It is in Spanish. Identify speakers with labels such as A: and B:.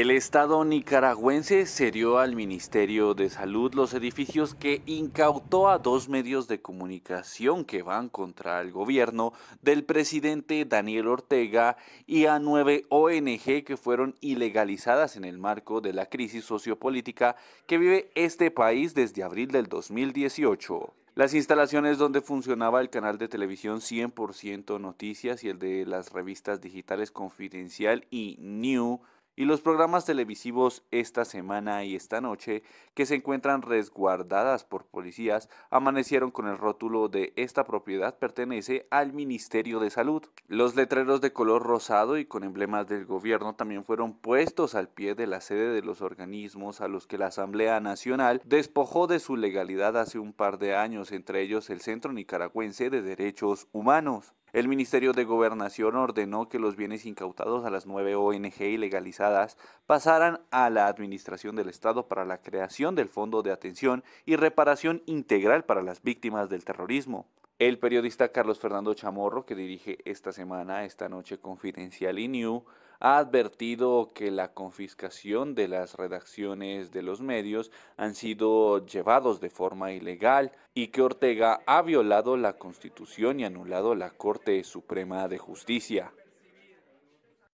A: El Estado nicaragüense cedió al Ministerio de Salud los edificios que incautó a dos medios de comunicación que van contra el gobierno del presidente Daniel Ortega y a nueve ONG que fueron ilegalizadas en el marco de la crisis sociopolítica que vive este país desde abril del 2018. Las instalaciones donde funcionaba el canal de televisión 100% Noticias y el de las revistas digitales Confidencial y New y los programas televisivos esta semana y esta noche, que se encuentran resguardadas por policías, amanecieron con el rótulo de esta propiedad pertenece al Ministerio de Salud. Los letreros de color rosado y con emblemas del gobierno también fueron puestos al pie de la sede de los organismos a los que la Asamblea Nacional despojó de su legalidad hace un par de años, entre ellos el Centro Nicaragüense de Derechos Humanos. El Ministerio de Gobernación ordenó que los bienes incautados a las nueve ONG ilegalizadas pasaran a la Administración del Estado para la creación del Fondo de Atención y Reparación Integral para las Víctimas del Terrorismo. El periodista Carlos Fernando Chamorro, que dirige esta semana, esta noche Confidencial y New, ha advertido que la confiscación de las redacciones de los medios han sido llevados de forma ilegal y que Ortega ha violado la Constitución y anulado la Corte Suprema de Justicia.